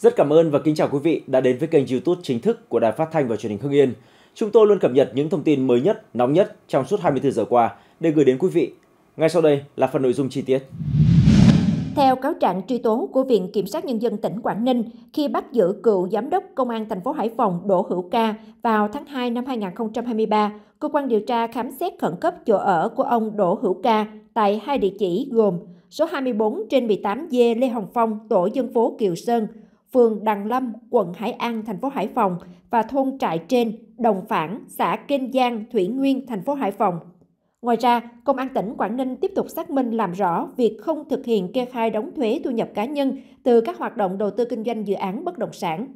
Rất cảm ơn và kính chào quý vị đã đến với kênh YouTube chính thức của Đài Phát thanh và Truyền hình Hưng Yên. Chúng tôi luôn cập nhật những thông tin mới nhất, nóng nhất trong suốt 24 giờ qua để gửi đến quý vị. Ngay sau đây là phần nội dung chi tiết. Theo cáo trạng truy tố của Viện Kiểm sát Nhân dân tỉnh Quảng Ninh, khi bắt giữ cựu Giám đốc Công an thành phố Hải Phòng Đỗ Hữu Ca vào tháng 2 năm 2023, cơ quan điều tra khám xét khẩn cấp chỗ ở của ông Đỗ Hữu Ca tại hai địa chỉ gồm số 24 trên 18 d Lê Hồng Phong, tổ dân phố Kiều Sơn, phường Đằng Lâm, quận Hải An, thành phố Hải Phòng và thôn Trại Trên, Đồng Phản, xã Kênh Giang, Thủy Nguyên, thành phố Hải Phòng. Ngoài ra, Công an tỉnh Quảng Ninh tiếp tục xác minh làm rõ việc không thực hiện kê khai đóng thuế thu nhập cá nhân từ các hoạt động đầu tư kinh doanh dự án bất động sản.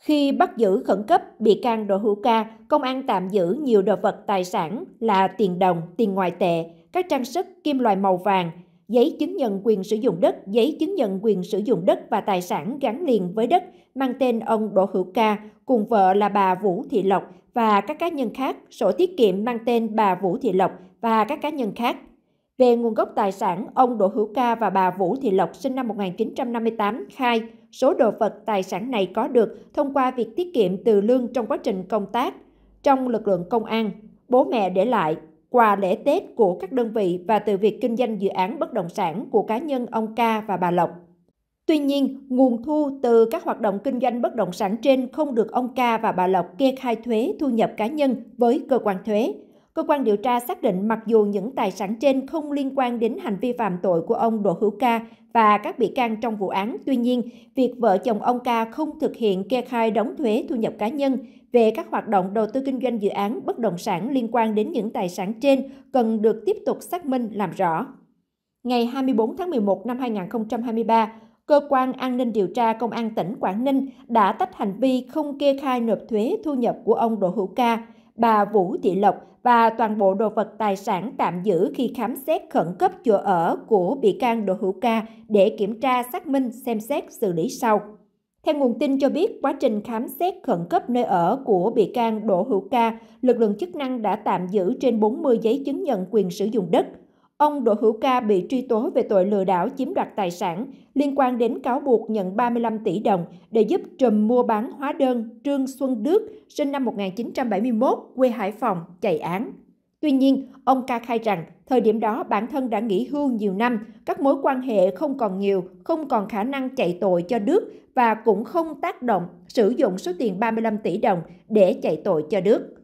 Khi bắt giữ khẩn cấp bị can Đỗ Hữu Ca, công an tạm giữ nhiều đồ vật tài sản là tiền đồng, tiền ngoại tệ, các trang sức kim loại màu vàng, giấy chứng nhận quyền sử dụng đất, giấy chứng nhận quyền sử dụng đất và tài sản gắn liền với đất mang tên ông Đỗ Hữu Ca cùng vợ là bà Vũ Thị Lộc và các cá nhân khác, sổ tiết kiệm mang tên bà Vũ Thị Lộc và các cá nhân khác. Về nguồn gốc tài sản, ông Đỗ Hữu Ca và bà Vũ Thị Lộc sinh năm 1958 khai số đồ vật tài sản này có được thông qua việc tiết kiệm từ lương trong quá trình công tác trong lực lượng công an, bố mẹ để lại quà lễ Tết của các đơn vị và từ việc kinh doanh dự án bất động sản của cá nhân ông Ca và bà Lộc. Tuy nhiên, nguồn thu từ các hoạt động kinh doanh bất động sản trên không được ông Ca và bà Lộc kê khai thuế thu nhập cá nhân với cơ quan thuế. Cơ quan điều tra xác định mặc dù những tài sản trên không liên quan đến hành vi phạm tội của ông Đỗ Hữu Ca và các bị can trong vụ án, tuy nhiên, việc vợ chồng ông Ca không thực hiện kê khai đóng thuế thu nhập cá nhân về các hoạt động đầu tư kinh doanh dự án bất động sản liên quan đến những tài sản trên cần được tiếp tục xác minh làm rõ. Ngày 24 tháng 11 năm 2023, Cơ quan An ninh điều tra Công an tỉnh Quảng Ninh đã tách hành vi không kê khai nộp thuế thu nhập của ông Đỗ Hữu Ca, bà Vũ Thị Lộc và toàn bộ đồ vật tài sản tạm giữ khi khám xét khẩn cấp chỗ ở của bị can Đỗ Hữu Ca để kiểm tra xác minh xem xét xử lý sau. Theo nguồn tin cho biết, quá trình khám xét khẩn cấp nơi ở của bị can Đỗ Hữu Ca, lực lượng chức năng đã tạm giữ trên 40 giấy chứng nhận quyền sử dụng đất. Ông Đỗ Hữu Ca bị truy tố về tội lừa đảo chiếm đoạt tài sản liên quan đến cáo buộc nhận 35 tỷ đồng để giúp trùm mua bán hóa đơn Trương Xuân Đức, sinh năm 1971, quê Hải Phòng, chạy án. Tuy nhiên, ông ca khai rằng thời điểm đó bản thân đã nghỉ hưu nhiều năm, các mối quan hệ không còn nhiều, không còn khả năng chạy tội cho Đức và cũng không tác động sử dụng số tiền 35 tỷ đồng để chạy tội cho Đức.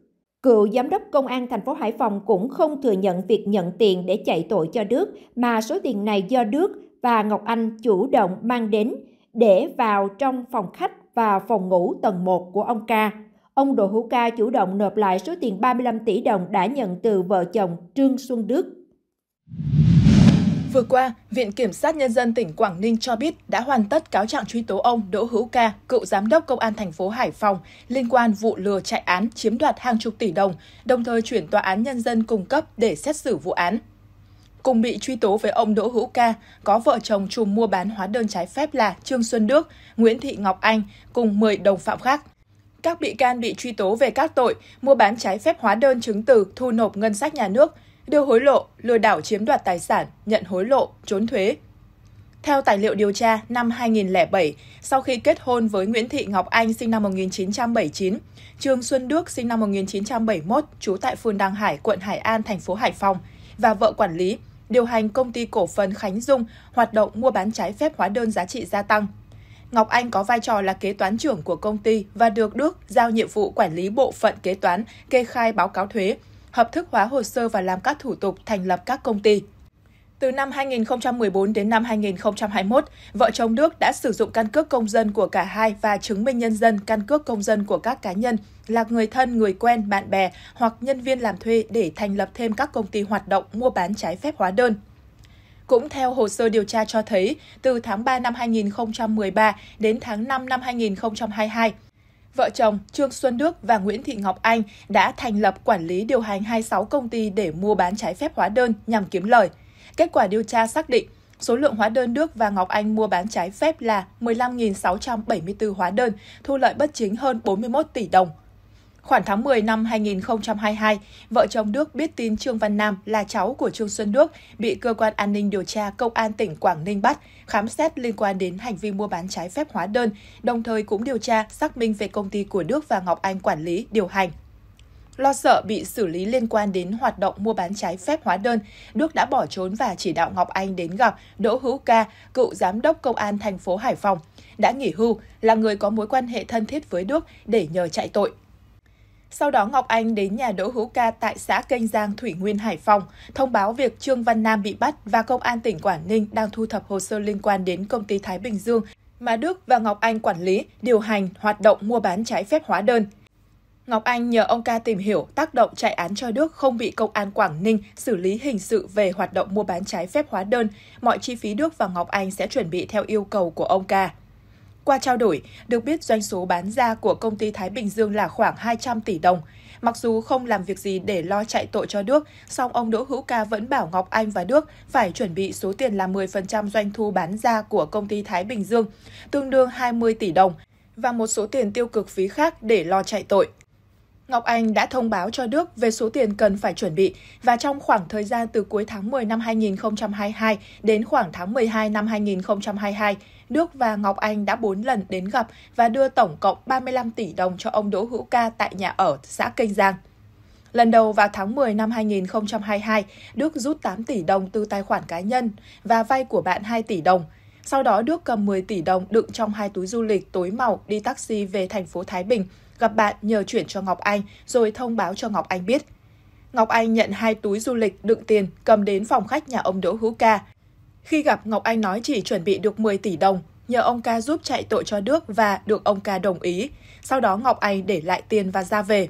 Cựu giám đốc công an thành phố Hải Phòng cũng không thừa nhận việc nhận tiền để chạy tội cho Đức mà số tiền này do Đức và Ngọc Anh chủ động mang đến để vào trong phòng khách và phòng ngủ tầng 1 của ông ca ông Đỗ Hữu Ca chủ động nộp lại số tiền 35 tỷ đồng đã nhận từ vợ chồng Trương Xuân Đức. Vừa qua, Viện Kiểm sát Nhân dân tỉnh Quảng Ninh cho biết đã hoàn tất cáo trạng truy tố ông Đỗ Hữu Ca, cựu giám đốc công an thành phố Hải Phòng, liên quan vụ lừa chạy án chiếm đoạt hàng chục tỷ đồng, đồng thời chuyển tòa án nhân dân cung cấp để xét xử vụ án. Cùng bị truy tố với ông Đỗ Hữu Ca, có vợ chồng chùm mua bán hóa đơn trái phép là Trương Xuân Đức, Nguyễn Thị Ngọc Anh cùng 10 đồng phạm khác các bị can bị truy tố về các tội mua bán trái phép hóa đơn chứng từ thu nộp ngân sách nhà nước, đưa hối lộ, lừa đảo chiếm đoạt tài sản, nhận hối lộ, trốn thuế. Theo tài liệu điều tra, năm 2007, sau khi kết hôn với Nguyễn Thị Ngọc Anh sinh năm 1979, Trương Xuân Đức sinh năm 1971 trú tại phường Đăng Hải, quận Hải An, thành phố Hải Phòng và vợ quản lý, điều hành công ty cổ phần Khánh Dung hoạt động mua bán trái phép hóa đơn giá trị gia tăng Ngọc Anh có vai trò là kế toán trưởng của công ty và được Đức giao nhiệm vụ quản lý bộ phận kế toán, kê khai báo cáo thuế, hợp thức hóa hồ sơ và làm các thủ tục thành lập các công ty. Từ năm 2014 đến năm 2021, vợ chồng Đức đã sử dụng căn cước công dân của cả hai và chứng minh nhân dân căn cước công dân của các cá nhân là người thân, người quen, bạn bè hoặc nhân viên làm thuê để thành lập thêm các công ty hoạt động mua bán trái phép hóa đơn, cũng theo hồ sơ điều tra cho thấy, từ tháng 3 năm 2013 đến tháng 5 năm 2022, vợ chồng Trương Xuân Đức và Nguyễn Thị Ngọc Anh đã thành lập quản lý điều hành 26 công ty để mua bán trái phép hóa đơn nhằm kiếm lời. Kết quả điều tra xác định, số lượng hóa đơn Đức và Ngọc Anh mua bán trái phép là 15.674 hóa đơn, thu lợi bất chính hơn 41 tỷ đồng. Khoảng tháng 10 năm 2022, vợ chồng Đức biết tin Trương Văn Nam là cháu của Trương Xuân Đức bị cơ quan an ninh điều tra Công an tỉnh Quảng Ninh bắt, khám xét liên quan đến hành vi mua bán trái phép hóa đơn, đồng thời cũng điều tra xác minh về công ty của Đức và Ngọc Anh quản lý, điều hành. Lo sợ bị xử lý liên quan đến hoạt động mua bán trái phép hóa đơn, Đức đã bỏ trốn và chỉ đạo Ngọc Anh đến gặp Đỗ Hữu Ca, cựu giám đốc công an thành phố Hải Phòng, đã nghỉ hưu, là người có mối quan hệ thân thiết với Đức để nhờ chạy tội. Sau đó Ngọc Anh đến nhà Đỗ Hữu Ca tại xã Kênh Giang, Thủy Nguyên, Hải Phòng, thông báo việc Trương Văn Nam bị bắt và Công an tỉnh Quảng Ninh đang thu thập hồ sơ liên quan đến công ty Thái Bình Dương mà Đức và Ngọc Anh quản lý, điều hành, hoạt động mua bán trái phép hóa đơn. Ngọc Anh nhờ ông ca tìm hiểu tác động chạy án cho Đức không bị Công an Quảng Ninh xử lý hình sự về hoạt động mua bán trái phép hóa đơn. Mọi chi phí Đức và Ngọc Anh sẽ chuẩn bị theo yêu cầu của ông ca. Qua trao đổi, được biết doanh số bán ra của công ty Thái Bình Dương là khoảng 200 tỷ đồng. Mặc dù không làm việc gì để lo chạy tội cho Đức, song ông Đỗ Hữu Ca vẫn bảo Ngọc Anh và Đức phải chuẩn bị số tiền là 10% doanh thu bán ra của công ty Thái Bình Dương, tương đương 20 tỷ đồng, và một số tiền tiêu cực phí khác để lo chạy tội. Ngọc Anh đã thông báo cho Đức về số tiền cần phải chuẩn bị và trong khoảng thời gian từ cuối tháng 10 năm 2022 đến khoảng tháng 12 năm 2022, Đức và Ngọc Anh đã 4 lần đến gặp và đưa tổng cộng 35 tỷ đồng cho ông Đỗ Hữu Ca tại nhà ở xã Kênh Giang. Lần đầu vào tháng 10 năm 2022, Đức rút 8 tỷ đồng từ tài khoản cá nhân và vay của bạn 2 tỷ đồng. Sau đó Đức cầm 10 tỷ đồng đựng trong hai túi du lịch tối màu đi taxi về thành phố Thái Bình gặp bạn nhờ chuyển cho Ngọc Anh rồi thông báo cho Ngọc Anh biết. Ngọc Anh nhận hai túi du lịch đựng tiền cầm đến phòng khách nhà ông Đỗ Hữu Ca. Khi gặp Ngọc Anh nói chỉ chuẩn bị được 10 tỷ đồng, nhờ ông Ca giúp chạy tội cho Đức và được ông Ca đồng ý. Sau đó Ngọc Anh để lại tiền và ra về.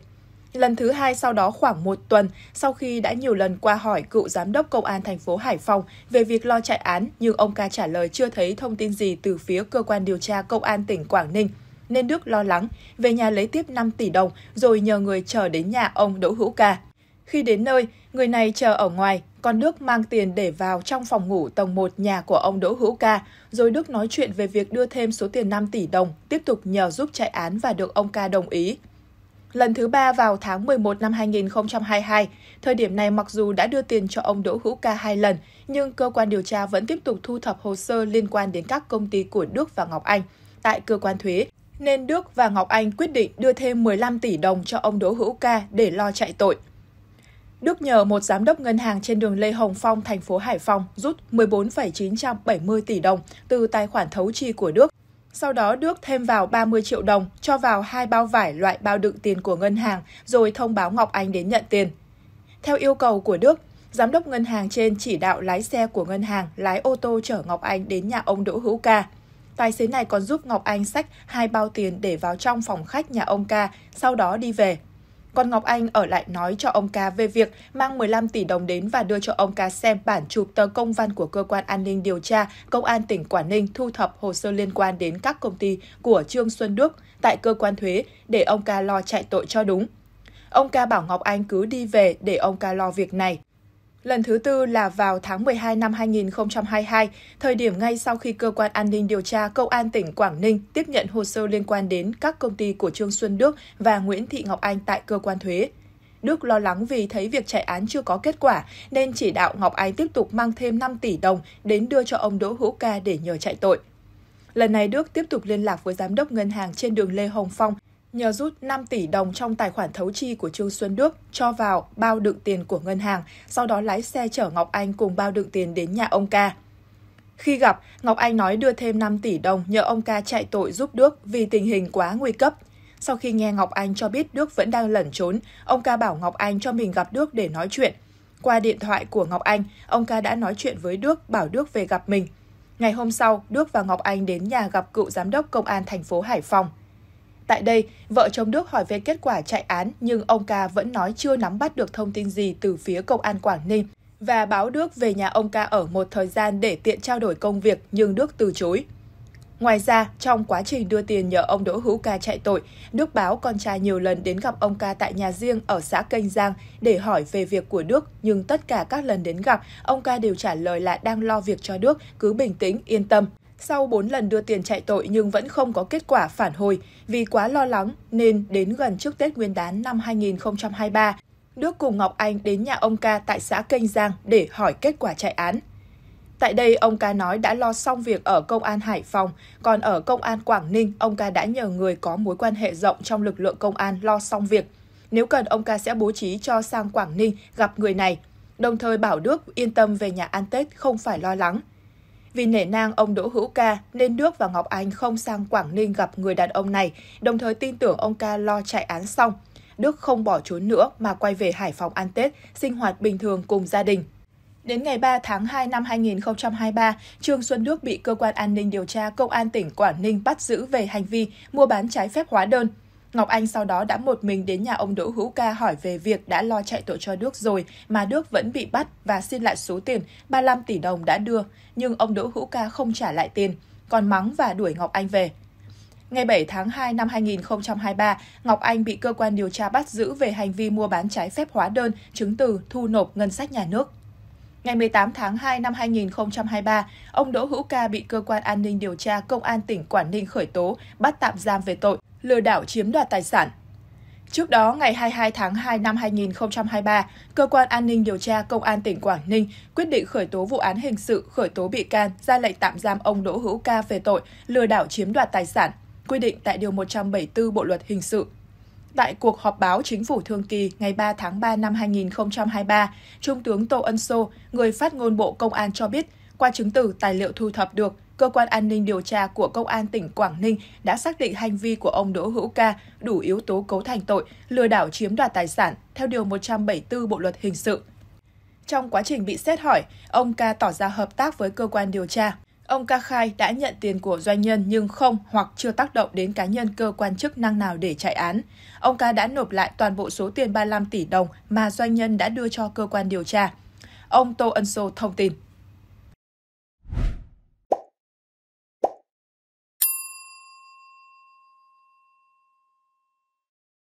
Lần thứ hai sau đó khoảng một tuần, sau khi đã nhiều lần qua hỏi cựu giám đốc công an thành phố Hải Phòng về việc lo chạy án, nhưng ông ca trả lời chưa thấy thông tin gì từ phía cơ quan điều tra công an tỉnh Quảng Ninh nên Đức lo lắng, về nhà lấy tiếp 5 tỷ đồng rồi nhờ người chờ đến nhà ông Đỗ Hữu Ca. Khi đến nơi, người này chờ ở ngoài, còn Đức mang tiền để vào trong phòng ngủ tầng 1 nhà của ông Đỗ Hữu Ca, rồi Đức nói chuyện về việc đưa thêm số tiền 5 tỷ đồng, tiếp tục nhờ giúp chạy án và được ông Ca đồng ý. Lần thứ ba vào tháng 11 năm 2022, thời điểm này mặc dù đã đưa tiền cho ông Đỗ Hữu Ca hai lần, nhưng cơ quan điều tra vẫn tiếp tục thu thập hồ sơ liên quan đến các công ty của Đức và Ngọc Anh tại cơ quan thuế nên Đức và Ngọc Anh quyết định đưa thêm 15 tỷ đồng cho ông Đỗ Hữu Ca để lo chạy tội. Đức nhờ một giám đốc ngân hàng trên đường Lê Hồng Phong, thành phố Hải Phòng rút 14,970 tỷ đồng từ tài khoản thấu chi của Đức. Sau đó Đức thêm vào 30 triệu đồng, cho vào hai bao vải loại bao đựng tiền của ngân hàng, rồi thông báo Ngọc Anh đến nhận tiền. Theo yêu cầu của Đức, giám đốc ngân hàng trên chỉ đạo lái xe của ngân hàng lái ô tô chở Ngọc Anh đến nhà ông Đỗ Hữu Ca. Tài xế này còn giúp Ngọc Anh xách hai bao tiền để vào trong phòng khách nhà ông ca, sau đó đi về. Còn Ngọc Anh ở lại nói cho ông ca về việc mang 15 tỷ đồng đến và đưa cho ông ca xem bản chụp tờ công văn của cơ quan an ninh điều tra Công an tỉnh Quảng Ninh thu thập hồ sơ liên quan đến các công ty của Trương Xuân Đức tại cơ quan thuế để ông ca lo chạy tội cho đúng. Ông ca bảo Ngọc Anh cứ đi về để ông ca lo việc này. Lần thứ tư là vào tháng 12 năm 2022, thời điểm ngay sau khi cơ quan an ninh điều tra Công an tỉnh Quảng Ninh tiếp nhận hồ sơ liên quan đến các công ty của Trương Xuân Đức và Nguyễn Thị Ngọc Anh tại cơ quan thuế. Đức lo lắng vì thấy việc chạy án chưa có kết quả nên chỉ đạo Ngọc Anh tiếp tục mang thêm 5 tỷ đồng đến đưa cho ông Đỗ Hữu Ca để nhờ chạy tội. Lần này Đức tiếp tục liên lạc với giám đốc ngân hàng trên đường Lê Hồng Phong nhờ rút 5 tỷ đồng trong tài khoản thấu chi của Trương Xuân Đức cho vào bao đựng tiền của ngân hàng, sau đó lái xe chở Ngọc Anh cùng bao đựng tiền đến nhà ông ca. Khi gặp, Ngọc Anh nói đưa thêm 5 tỷ đồng nhờ ông ca chạy tội giúp Đức vì tình hình quá nguy cấp. Sau khi nghe Ngọc Anh cho biết Đức vẫn đang lẩn trốn, ông ca bảo Ngọc Anh cho mình gặp Đức để nói chuyện. Qua điện thoại của Ngọc Anh, ông ca đã nói chuyện với Đức, bảo Đức về gặp mình. Ngày hôm sau, Đức và Ngọc Anh đến nhà gặp cựu giám đốc công an thành phố Hải Phòng. Tại đây, vợ chồng Đức hỏi về kết quả chạy án nhưng ông ca vẫn nói chưa nắm bắt được thông tin gì từ phía công an Quảng Ninh và báo Đức về nhà ông ca ở một thời gian để tiện trao đổi công việc nhưng Đức từ chối. Ngoài ra, trong quá trình đưa tiền nhờ ông Đỗ Hữu Ca chạy tội, Đức báo con trai nhiều lần đến gặp ông Ca tại nhà riêng ở xã Kênh Giang để hỏi về việc của Đức, nhưng tất cả các lần đến gặp, ông Ca đều trả lời là đang lo việc cho Đức, cứ bình tĩnh, yên tâm. Sau 4 lần đưa tiền chạy tội nhưng vẫn không có kết quả phản hồi vì quá lo lắng nên đến gần trước Tết Nguyên đán năm 2023, Đức cùng Ngọc Anh đến nhà ông ca tại xã Kênh Giang để hỏi kết quả chạy án. Tại đây, ông ca nói đã lo xong việc ở công an Hải Phòng, còn ở công an Quảng Ninh, ông ca đã nhờ người có mối quan hệ rộng trong lực lượng công an lo xong việc. Nếu cần, ông ca sẽ bố trí cho sang Quảng Ninh gặp người này, đồng thời bảo Đức yên tâm về nhà ăn Tết không phải lo lắng. Vì nể nang ông Đỗ Hữu Ca nên Đức và Ngọc Anh không sang Quảng Ninh gặp người đàn ông này, đồng thời tin tưởng ông Ca lo chạy án xong. Đức không bỏ trốn nữa mà quay về Hải Phòng ăn Tết, sinh hoạt bình thường cùng gia đình. Đến ngày 3 tháng 2 năm 2023, Trương Xuân Đức bị cơ quan an ninh điều tra Công an tỉnh Quảng Ninh bắt giữ về hành vi mua bán trái phép hóa đơn Ngọc Anh sau đó đã một mình đến nhà ông Đỗ Hữu Ca hỏi về việc đã lo chạy tội cho Đức rồi mà Đức vẫn bị bắt và xin lại số tiền 35 tỷ đồng đã đưa, nhưng ông Đỗ Hữu Ca không trả lại tiền, còn mắng và đuổi Ngọc Anh về. Ngày 7 tháng 2 năm 2023, Ngọc Anh bị cơ quan điều tra bắt giữ về hành vi mua bán trái phép hóa đơn, chứng từ, thu nộp ngân sách nhà nước. Ngày 18 tháng 2 năm 2023, ông Đỗ Hữu Ca bị cơ quan an ninh điều tra Công an tỉnh Quảng Ninh khởi tố, bắt tạm giam về tội lừa đảo chiếm đoạt tài sản. Trước đó, ngày 22 tháng 2 năm 2023, Cơ quan An ninh điều tra Công an tỉnh Quảng Ninh quyết định khởi tố vụ án hình sự, khởi tố bị can, ra lệnh tạm giam ông Đỗ Hữu Ca về tội lừa đảo chiếm đoạt tài sản, quy định tại Điều 174 Bộ Luật Hình sự. Tại cuộc họp báo chính phủ thường kỳ ngày 3 tháng 3 năm 2023, Trung tướng Tô Ân Sô, người phát ngôn Bộ Công an cho biết, qua chứng từ tài liệu thu thập được, cơ quan an ninh điều tra của Công an tỉnh Quảng Ninh đã xác định hành vi của ông Đỗ Hữu Ca đủ yếu tố cấu thành tội lừa đảo chiếm đoạt tài sản theo Điều 174 Bộ Luật Hình sự. Trong quá trình bị xét hỏi, ông Ca tỏ ra hợp tác với cơ quan điều tra. Ông Ca khai đã nhận tiền của doanh nhân nhưng không hoặc chưa tác động đến cá nhân cơ quan chức năng nào để chạy án. Ông Ca đã nộp lại toàn bộ số tiền 35 tỷ đồng mà doanh nhân đã đưa cho cơ quan điều tra. Ông Tô Ân Sô thông tin.